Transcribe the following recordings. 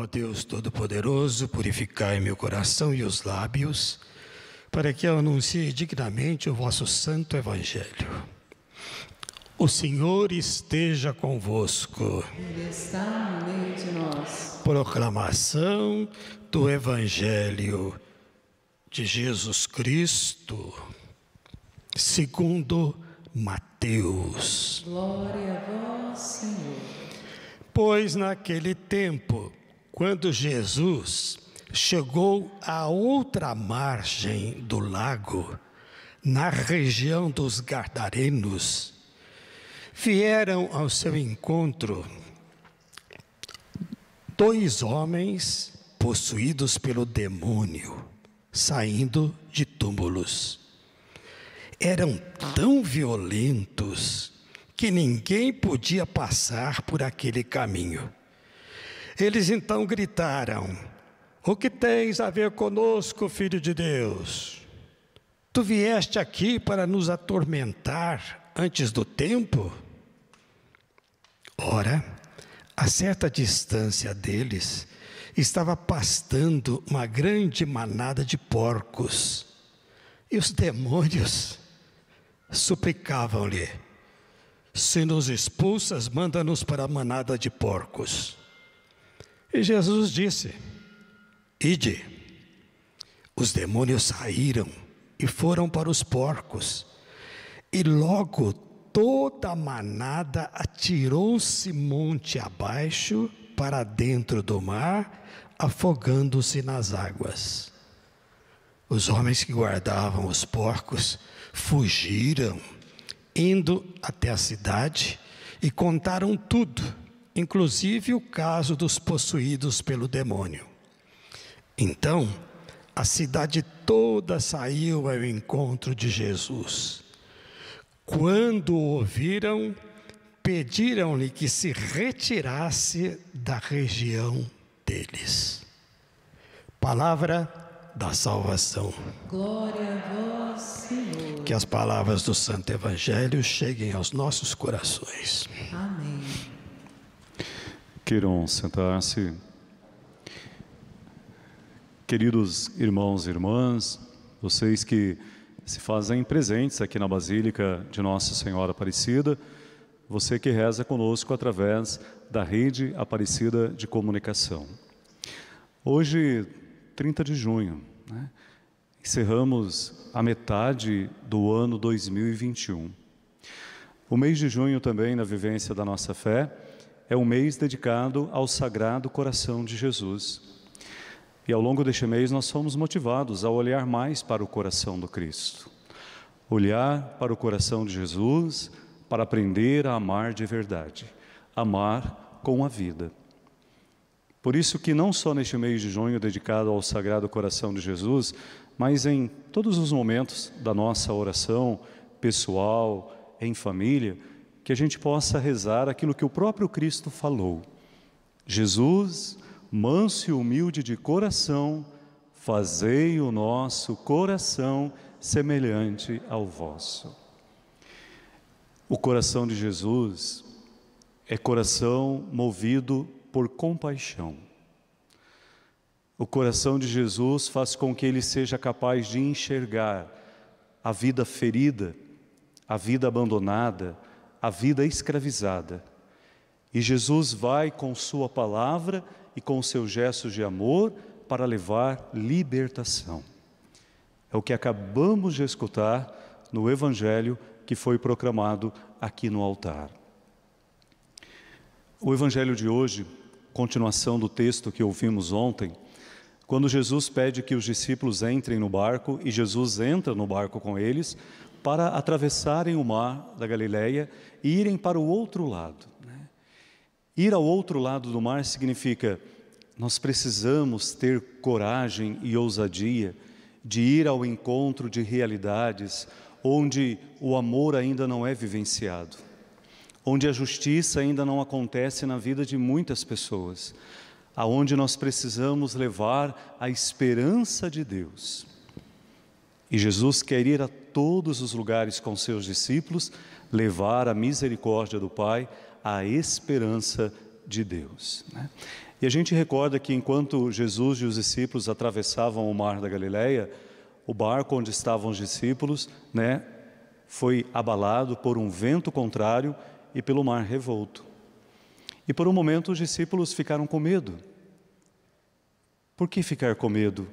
Ó Deus Todo-Poderoso, purificai meu coração e os lábios, para que eu anuncie dignamente o vosso santo evangelho. O Senhor esteja convosco. Ele está no meio de nós. Proclamação do evangelho de Jesus Cristo, segundo Mateus. Glória a vós, Senhor. Pois naquele tempo, quando Jesus chegou à outra margem do lago, na região dos Gardarenos, vieram ao seu encontro dois homens possuídos pelo demônio, saindo de túmulos. Eram tão violentos que ninguém podia passar por aquele caminho. Eles então gritaram: O que tens a ver conosco, filho de Deus? Tu vieste aqui para nos atormentar antes do tempo? Ora, a certa distância deles estava pastando uma grande manada de porcos. E os demônios suplicavam-lhe: Se nos expulsas, manda-nos para a manada de porcos. E Jesus disse: Ide. Os demônios saíram e foram para os porcos, e logo toda a manada atirou-se monte abaixo para dentro do mar, afogando-se nas águas. Os homens que guardavam os porcos fugiram, indo até a cidade e contaram tudo inclusive o caso dos possuídos pelo demônio. Então, a cidade toda saiu ao encontro de Jesus. Quando o ouviram, pediram-lhe que se retirasse da região deles. Palavra da salvação. Glória a vós, Senhor. Que as palavras do Santo Evangelho cheguem aos nossos corações. Amém. Queiram sentar-se. Queridos irmãos e irmãs, vocês que se fazem presentes aqui na Basílica de Nossa Senhora Aparecida, você que reza conosco através da rede Aparecida de Comunicação. Hoje, 30 de junho, né, encerramos a metade do ano 2021. O mês de junho também, na vivência da nossa fé, é um mês dedicado ao Sagrado Coração de Jesus. E ao longo deste mês nós somos motivados a olhar mais para o coração do Cristo. Olhar para o coração de Jesus para aprender a amar de verdade, amar com a vida. Por isso que não só neste mês de junho dedicado ao Sagrado Coração de Jesus, mas em todos os momentos da nossa oração pessoal, em família, que a gente possa rezar aquilo que o próprio Cristo falou. Jesus, manso e humilde de coração, fazei o nosso coração semelhante ao vosso. O coração de Jesus é coração movido por compaixão. O coração de Jesus faz com que ele seja capaz de enxergar a vida ferida, a vida abandonada, a vida escravizada. E Jesus vai com Sua palavra e com seus gestos de amor para levar libertação. É o que acabamos de escutar no Evangelho que foi proclamado aqui no altar. O Evangelho de hoje, continuação do texto que ouvimos ontem, quando Jesus pede que os discípulos entrem no barco e Jesus entra no barco com eles, para atravessarem o mar da Galileia e irem para o outro lado. Né? Ir ao outro lado do mar significa nós precisamos ter coragem e ousadia de ir ao encontro de realidades onde o amor ainda não é vivenciado, onde a justiça ainda não acontece na vida de muitas pessoas, aonde nós precisamos levar a esperança de Deus. E Jesus quer ir a todos os lugares com seus discípulos, levar a misericórdia do Pai, a esperança de Deus. Né? E a gente recorda que enquanto Jesus e os discípulos atravessavam o mar da Galileia, o barco onde estavam os discípulos, né, foi abalado por um vento contrário e pelo mar revolto. E por um momento os discípulos ficaram com medo. Por que ficar com medo?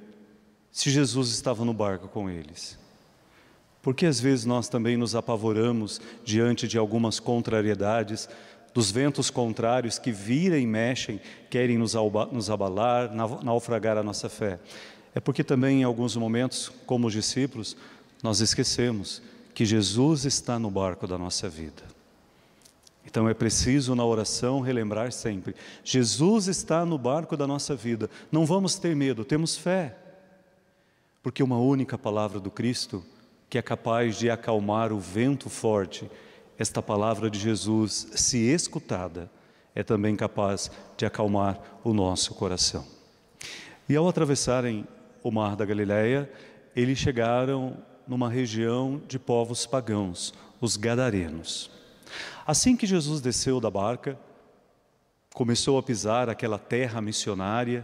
se Jesus estava no barco com eles? Porque às vezes nós também nos apavoramos diante de algumas contrariedades, dos ventos contrários que virem, e mexem, querem nos abalar, naufragar a nossa fé. É porque também em alguns momentos, como os discípulos, nós esquecemos que Jesus está no barco da nossa vida. Então é preciso na oração relembrar sempre: Jesus está no barco da nossa vida. Não vamos ter medo, temos fé. Porque uma única palavra do Cristo, que é capaz de acalmar o vento forte, esta palavra de Jesus, se escutada, é também capaz de acalmar o nosso coração. E ao atravessarem o mar da Galileia, eles chegaram numa região de povos pagãos, os gadarenos. Assim que Jesus desceu da barca, começou a pisar aquela terra missionária,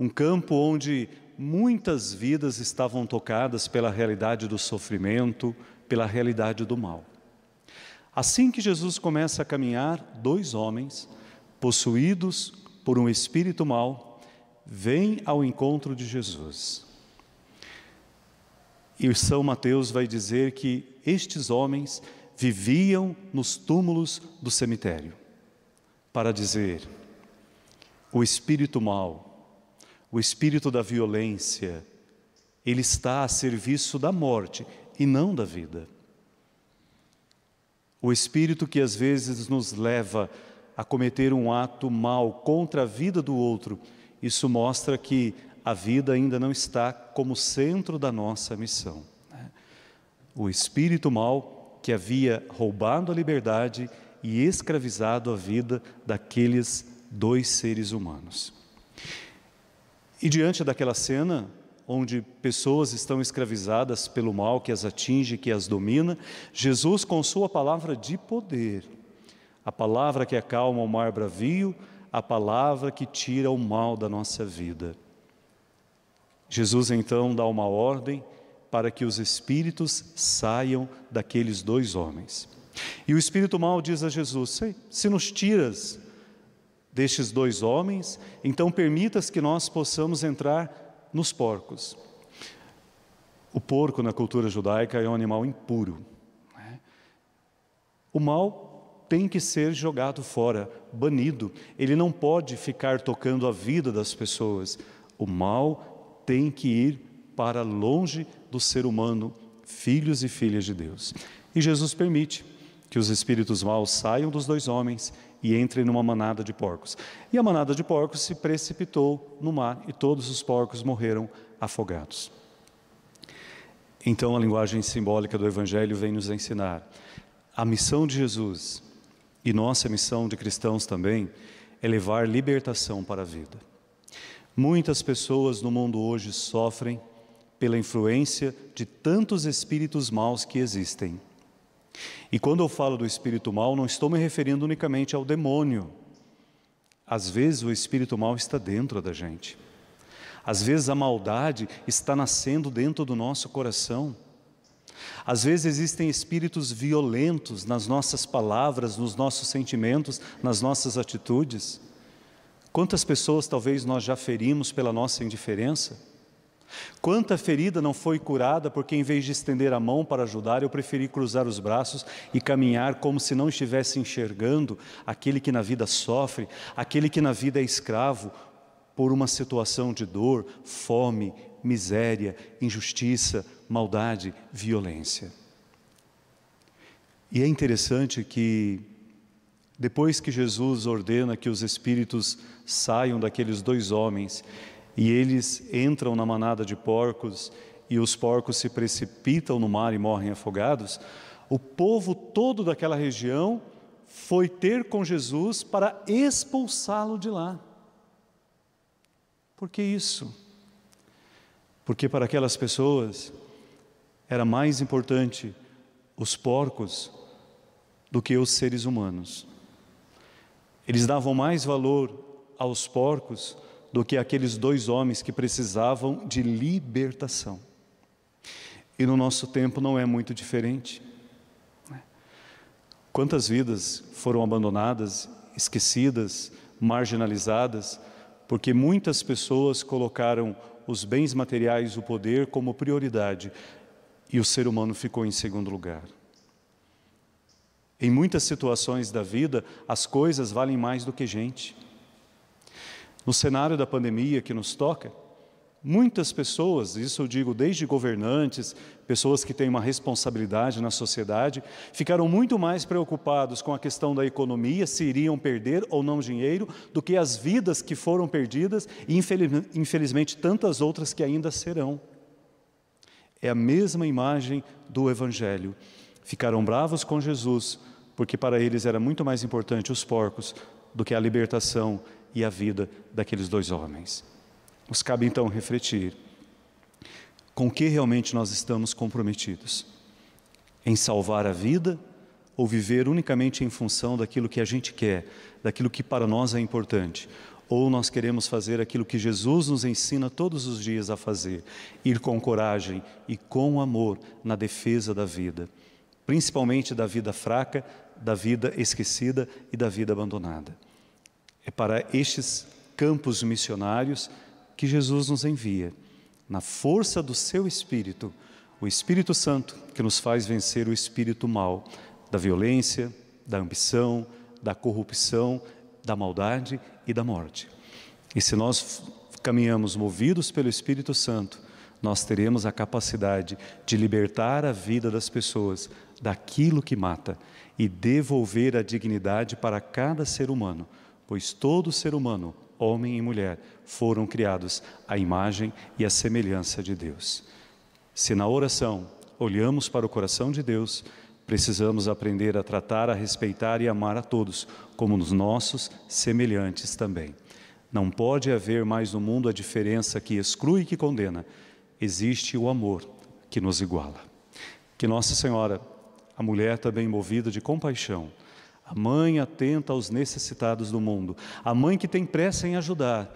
um campo onde muitas vidas estavam tocadas pela realidade do sofrimento, pela realidade do mal. Assim que Jesus começa a caminhar, dois homens, possuídos por um espírito mal, vêm ao encontro de Jesus. E São Mateus vai dizer que estes homens viviam nos túmulos do cemitério, para dizer: o espírito mal, o espírito da violência, ele está a serviço da morte e não da vida. O espírito que às vezes nos leva a cometer um ato mal contra a vida do outro, isso mostra que a vida ainda não está como centro da nossa missão. Né? O espírito mal que havia roubado a liberdade e escravizado a vida daqueles dois seres humanos. E diante daquela cena, onde pessoas estão escravizadas pelo mal que as atinge, que as domina, Jesus, com sua palavra de poder, a palavra que acalma o mar bravio, a palavra que tira o mal da nossa vida. Jesus então dá uma ordem para que os espíritos saiam daqueles dois homens. E o espírito mal diz a Jesus: Se nos tiras destes dois homens, então permitas que nós possamos entrar nos porcos. O porco na cultura judaica é um animal impuro. Né? O mal tem que ser jogado fora, banido. Ele não pode ficar tocando a vida das pessoas. O mal tem que ir para longe do ser humano, filhos e filhas de Deus. E Jesus permite que os espíritos maus saiam dos dois homens e entre numa manada de porcos. E a manada de porcos se precipitou no mar e todos os porcos morreram afogados. Então a linguagem simbólica do Evangelho vem nos ensinar. A missão de Jesus e nossa missão de cristãos também é levar libertação para a vida. Muitas pessoas no mundo hoje sofrem pela influência de tantos espíritos maus que existem e quando eu falo do espírito mal, não estou me referindo unicamente ao demônio. Às vezes o espírito mal está dentro da gente. Às vezes a maldade está nascendo dentro do nosso coração. Às vezes existem espíritos violentos nas nossas palavras, nos nossos sentimentos, nas nossas atitudes. Quantas pessoas talvez nós já ferimos pela nossa indiferença? Quanta ferida não foi curada, porque em vez de estender a mão para ajudar, eu preferi cruzar os braços e caminhar como se não estivesse enxergando aquele que na vida sofre, aquele que na vida é escravo por uma situação de dor, fome, miséria, injustiça, maldade, violência. E é interessante que, depois que Jesus ordena que os espíritos saiam daqueles dois homens e eles entram na manada de porcos e os porcos se precipitam no mar e morrem afogados, o povo todo daquela região foi ter com Jesus para expulsá-lo de lá. Por que isso? Porque para aquelas pessoas era mais importante os porcos do que os seres humanos. Eles davam mais valor aos porcos do que aqueles dois homens que precisavam de libertação. E no nosso tempo não é muito diferente. Quantas vidas foram abandonadas, esquecidas, marginalizadas, porque muitas pessoas colocaram os bens materiais, o poder, como prioridade e o ser humano ficou em segundo lugar. Em muitas situações da vida, as coisas valem mais do que gente. No cenário da pandemia que nos toca, muitas pessoas, isso eu digo desde governantes, pessoas que têm uma responsabilidade na sociedade, ficaram muito mais preocupados com a questão da economia, se iriam perder ou não dinheiro, do que as vidas que foram perdidas e, infelizmente, tantas outras que ainda serão. É a mesma imagem do Evangelho. Ficaram bravos com Jesus, porque para eles era muito mais importante os porcos do que a libertação e a vida daqueles dois homens. Nos cabe então refletir com que realmente nós estamos comprometidos: em salvar a vida ou viver unicamente em função daquilo que a gente quer, daquilo que para nós é importante. Ou nós queremos fazer aquilo que Jesus nos ensina todos os dias a fazer, ir com coragem e com amor na defesa da vida, principalmente da vida fraca, da vida esquecida e da vida abandonada. É para estes campos missionários que Jesus nos envia, na força do seu Espírito, o Espírito Santo que nos faz vencer o espírito mal, da violência, da ambição, da corrupção, da maldade e da morte. E se nós caminhamos movidos pelo Espírito Santo, nós teremos a capacidade de libertar a vida das pessoas daquilo que mata e devolver a dignidade para cada ser humano, pois todo ser humano, homem e mulher, foram criados à imagem e à semelhança de Deus. Se na oração olhamos para o coração de Deus, precisamos aprender a tratar, a respeitar e amar a todos, como nos nossos semelhantes também. Não pode haver mais no mundo a diferença que exclui e que condena. Existe o amor que nos iguala. Que Nossa Senhora, a mulher também movida de compaixão, a mãe atenta aos necessitados do mundo. A mãe que tem pressa em ajudar.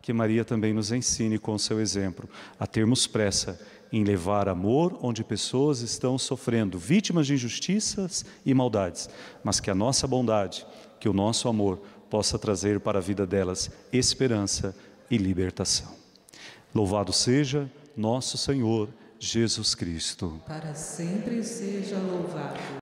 Que Maria também nos ensine com o seu exemplo a termos pressa em levar amor onde pessoas estão sofrendo, vítimas de injustiças e maldades, mas que a nossa bondade, que o nosso amor possa trazer para a vida delas esperança e libertação. Louvado seja nosso Senhor Jesus Cristo. Para sempre seja louvado.